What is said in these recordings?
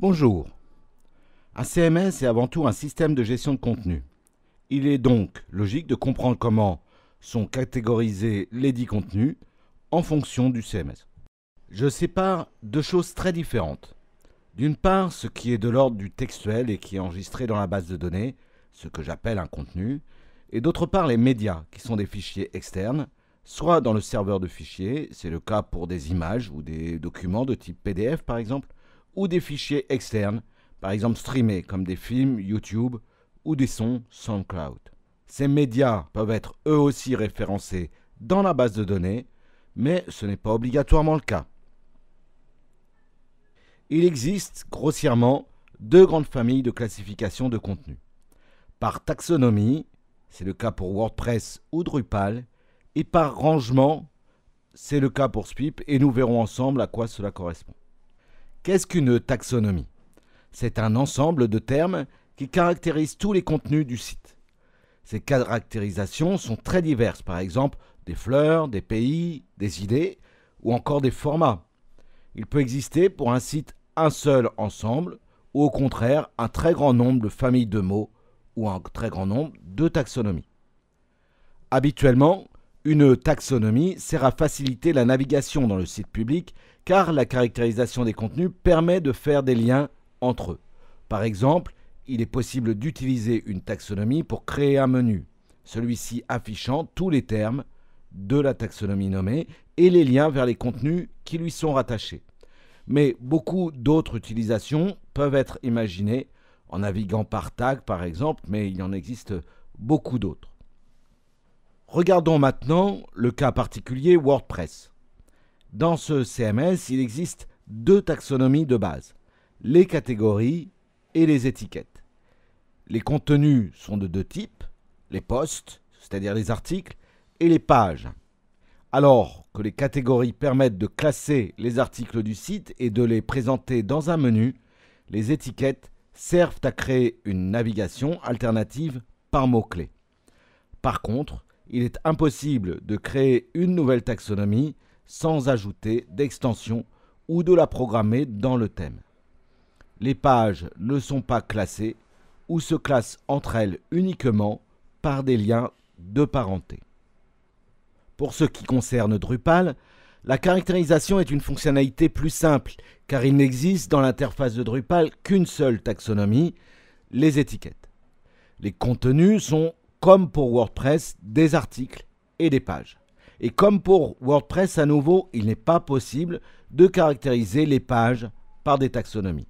Bonjour. Un CMS est avant tout un système de gestion de contenu. Il est donc logique de comprendre comment sont catégorisés les dix contenus en fonction du CMS. Je sépare deux choses très différentes. D'une part, ce qui est de l'ordre du textuel et qui est enregistré dans la base de données, ce que j'appelle un contenu, et d'autre part les médias, qui sont des fichiers externes, soit dans le serveur de fichiers, c'est le cas pour des images ou des documents de type PDF par exemple, ou des fichiers externes, par exemple streamés comme des films YouTube ou des sons SoundCloud. Ces médias peuvent être eux aussi référencés dans la base de données, mais ce n'est pas obligatoirement le cas. Il existe, grossièrement, deux grandes familles de classification de contenu. Par taxonomie, c'est le cas pour WordPress ou Drupal, et par rangement, c'est le cas pour SPIP, et nous verrons ensemble à quoi cela correspond. Qu'est-ce qu'une taxonomie C'est un ensemble de termes qui caractérise tous les contenus du site. Ces caractérisations sont très diverses, par exemple des fleurs, des pays, des idées ou encore des formats. Il peut exister pour un site un seul ensemble ou au contraire un très grand nombre de familles de mots ou un très grand nombre de taxonomies. Habituellement, une taxonomie sert à faciliter la navigation dans le site public car la caractérisation des contenus permet de faire des liens entre eux. Par exemple, il est possible d'utiliser une taxonomie pour créer un menu, celui-ci affichant tous les termes de la taxonomie nommée et les liens vers les contenus qui lui sont rattachés. Mais beaucoup d'autres utilisations peuvent être imaginées en naviguant par tag par exemple, mais il en existe beaucoup d'autres. Regardons maintenant le cas particulier WordPress. Dans ce CMS, il existe deux taxonomies de base, les catégories et les étiquettes. Les contenus sont de deux types, les posts, c'est-à-dire les articles, et les pages. Alors que les catégories permettent de classer les articles du site et de les présenter dans un menu, les étiquettes servent à créer une navigation alternative par mots-clés. Par contre, il est impossible de créer une nouvelle taxonomie sans ajouter d'extension ou de la programmer dans le thème. Les pages ne sont pas classées ou se classent entre elles uniquement par des liens de parenté. Pour ce qui concerne Drupal, la caractérisation est une fonctionnalité plus simple car il n'existe dans l'interface de Drupal qu'une seule taxonomie, les étiquettes. Les contenus sont comme pour WordPress, des articles et des pages. Et comme pour WordPress à nouveau, il n'est pas possible de caractériser les pages par des taxonomies.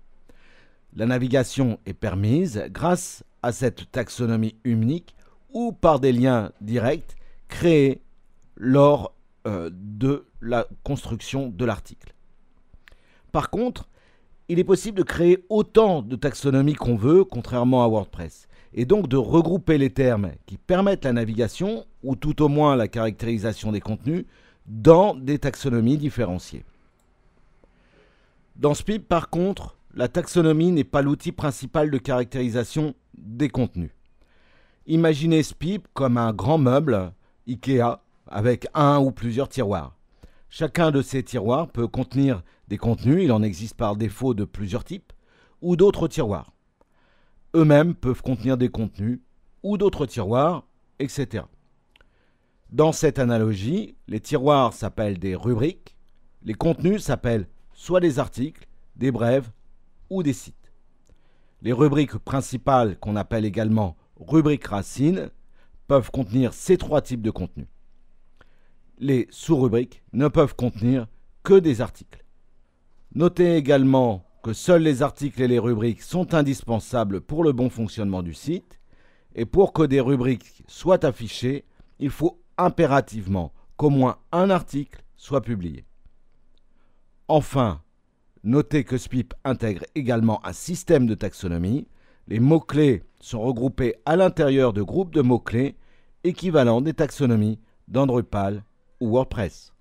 La navigation est permise grâce à cette taxonomie unique ou par des liens directs créés lors euh, de la construction de l'article. Par contre, il est possible de créer autant de taxonomies qu'on veut, contrairement à WordPress et donc de regrouper les termes qui permettent la navigation, ou tout au moins la caractérisation des contenus, dans des taxonomies différenciées. Dans SPIP, par contre, la taxonomie n'est pas l'outil principal de caractérisation des contenus. Imaginez SPIP comme un grand meuble IKEA avec un ou plusieurs tiroirs. Chacun de ces tiroirs peut contenir des contenus, il en existe par défaut de plusieurs types, ou d'autres tiroirs eux-mêmes peuvent contenir des contenus ou d'autres tiroirs, etc. Dans cette analogie, les tiroirs s'appellent des rubriques, les contenus s'appellent soit des articles, des brèves ou des sites. Les rubriques principales, qu'on appelle également rubriques racines, peuvent contenir ces trois types de contenus. Les sous-rubriques ne peuvent contenir que des articles. Notez également que seuls les articles et les rubriques sont indispensables pour le bon fonctionnement du site, et pour que des rubriques soient affichées, il faut impérativement qu'au moins un article soit publié. Enfin, notez que SPIP intègre également un système de taxonomie. Les mots-clés sont regroupés à l'intérieur de groupes de mots-clés équivalents des taxonomies d'Andrupal ou WordPress.